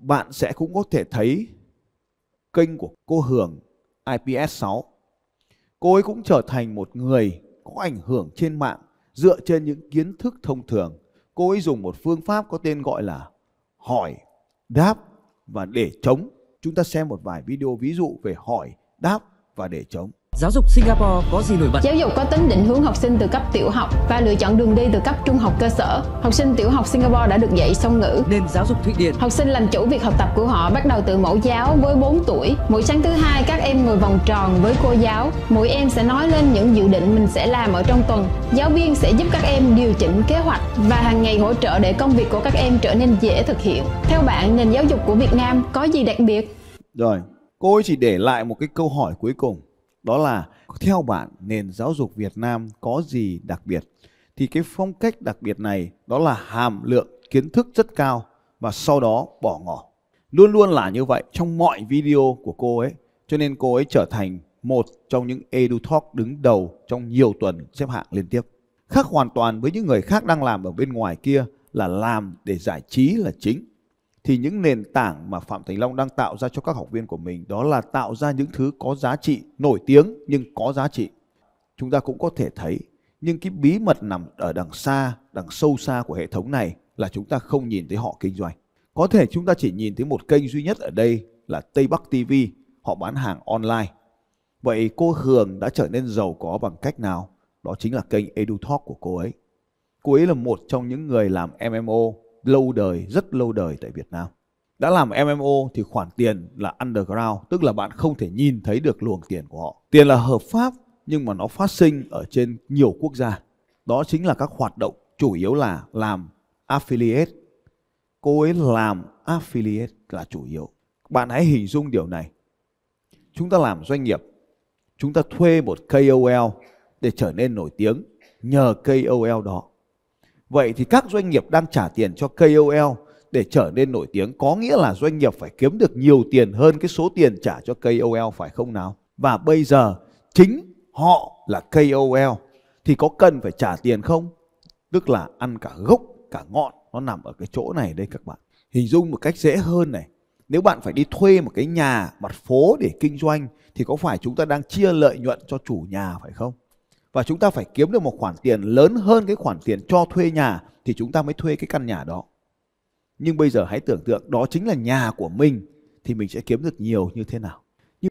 bạn sẽ cũng có thể thấy kênh của cô Hường IPS6. Cô ấy cũng trở thành một người có ảnh hưởng trên mạng dựa trên những kiến thức thông thường. Cô ấy dùng một phương pháp có tên gọi là hỏi, đáp và để chống. Chúng ta xem một vài video ví dụ về hỏi, đáp và để chống giáo dục Singapore có gì nổi bật? Giáo dục có tính định hướng học sinh từ cấp tiểu học và lựa chọn đường đi từ cấp trung học cơ sở. Học sinh tiểu học Singapore đã được dạy song ngữ. Nền giáo dục Thụy Điển. Học sinh làm chủ việc học tập của họ bắt đầu từ mẫu giáo với 4 tuổi. Mỗi sáng thứ hai các em ngồi vòng tròn với cô giáo. Mỗi em sẽ nói lên những dự định mình sẽ làm ở trong tuần. Giáo viên sẽ giúp các em điều chỉnh kế hoạch và hàng ngày hỗ trợ để công việc của các em trở nên dễ thực hiện. Theo bạn, nền giáo dục của Việt Nam có gì đặc biệt? Rồi, cô ấy chỉ để lại một cái câu hỏi cuối cùng đó là theo bạn nền giáo dục Việt Nam có gì đặc biệt thì cái phong cách đặc biệt này đó là hàm lượng kiến thức rất cao và sau đó bỏ ngỏ luôn luôn là như vậy trong mọi video của cô ấy cho nên cô ấy trở thành một trong những edu talk đứng đầu trong nhiều tuần xếp hạng liên tiếp khác hoàn toàn với những người khác đang làm ở bên ngoài kia là làm để giải trí là chính thì những nền tảng mà Phạm Thành Long đang tạo ra cho các học viên của mình đó là tạo ra những thứ có giá trị, nổi tiếng nhưng có giá trị. Chúng ta cũng có thể thấy nhưng cái bí mật nằm ở đằng xa, đằng sâu xa của hệ thống này là chúng ta không nhìn thấy họ kinh doanh. Có thể chúng ta chỉ nhìn thấy một kênh duy nhất ở đây là Tây Bắc TV, họ bán hàng online. Vậy cô Hường đã trở nên giàu có bằng cách nào? Đó chính là kênh EduTalk của cô ấy. Cô ấy là một trong những người làm MMO lâu đời, rất lâu đời tại Việt Nam. Đã làm MMO thì khoản tiền là underground, tức là bạn không thể nhìn thấy được luồng tiền của họ. Tiền là hợp pháp nhưng mà nó phát sinh ở trên nhiều quốc gia. Đó chính là các hoạt động chủ yếu là làm affiliate. Cô ấy làm affiliate là chủ yếu. Bạn hãy hình dung điều này. Chúng ta làm doanh nghiệp, chúng ta thuê một KOL để trở nên nổi tiếng nhờ KOL đó Vậy thì các doanh nghiệp đang trả tiền cho KOL để trở nên nổi tiếng có nghĩa là doanh nghiệp phải kiếm được nhiều tiền hơn cái số tiền trả cho KOL phải không nào? Và bây giờ chính họ là KOL thì có cần phải trả tiền không? Tức là ăn cả gốc cả ngọn nó nằm ở cái chỗ này đây các bạn. Hình dung một cách dễ hơn này. Nếu bạn phải đi thuê một cái nhà mặt phố để kinh doanh thì có phải chúng ta đang chia lợi nhuận cho chủ nhà phải không? và chúng ta phải kiếm được một khoản tiền lớn hơn cái khoản tiền cho thuê nhà thì chúng ta mới thuê cái căn nhà đó. Nhưng bây giờ hãy tưởng tượng đó chính là nhà của mình thì mình sẽ kiếm được nhiều như thế nào.